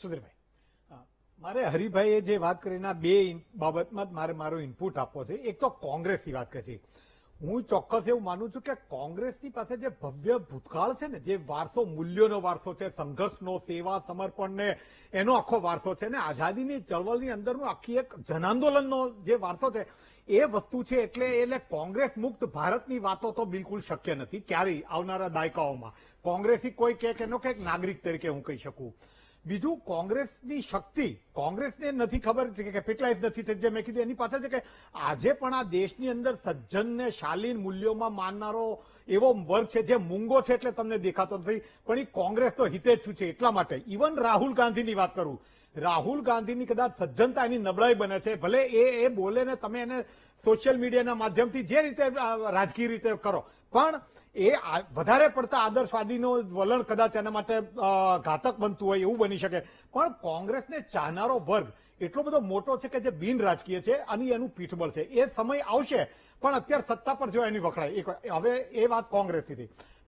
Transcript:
સુધીરભાઈ મારે હરિભાઈએ જે વાત કરીને બે બાબતમાં મારે મારો ઇનપુટ આપવો છે એક તો કોંગ્રેસની વાત છે હું ચોક્કસ એવું માનું છું કે કોંગ્રેસની પાસે જે ભવ્ય ભૂતકાળ છે ને જે વારસો મૂલ્યોનો વારસો છે સંઘર્ષનો સેવા સમર્પણને એનો આખો વારસો છે ને આઝાદીની ચળવળની અંદરનું આખી એક જનાંદોલનનો જે વારસો છે એ વસ્તુ છે એટલે એટલે કોંગ્રેસ મુક્ત ભારતની વાતો તો બિલકુલ શક્ય નથી ક્યારેય આવનારા દાયકાઓમાં કોંગ્રેસી કોઈ કે એનો કંઈક નાગરિક તરીકે હું કહી શકું બીજું કોંગ્રેસની શક્તિ કોંગ્રેસને નથી ખબર છે કે કેપિટલાઇઝ નથી થઈ જે મેં કીધું એની પાછળ છે કે આજે પણ આ દેશની અંદર સજ્જનને શાલીન મૂલ્યોમાં માનનારો એવો વર્ગ છે જે મૂંગો છે એટલે તમને દેખાતો નથી પણ એ કોંગ્રેસ તો હિતેચ્છુ છે એટલા માટે ઇવન રાહુલ ગાંધીની વાત કરું રાહુલ ગાંધીની કદાચ સજ્જનતા એની નબળાઈ બને છે ભલે એ એ બોલે ને તમે એને સોશિયલ મીડિયાના માધ્યમથી જે રીતે રાજકીય રીતે કરો પણ એ વધારે પડતા આદર્શવાદીનો વલણ કદાચ એના માટે ઘાતક બનતું હોય એવું બની શકે પણ કોંગ્રેસને ચાહનારો વર્ગ એટલો બધો મોટો છે કે જે બિન રાજકીય છે અને એનું પીઠબળ છે એ સમય આવશે પણ અત્યારે સત્તા પર જો એની વખણાય હવે એ વાત કોંગ્રેસની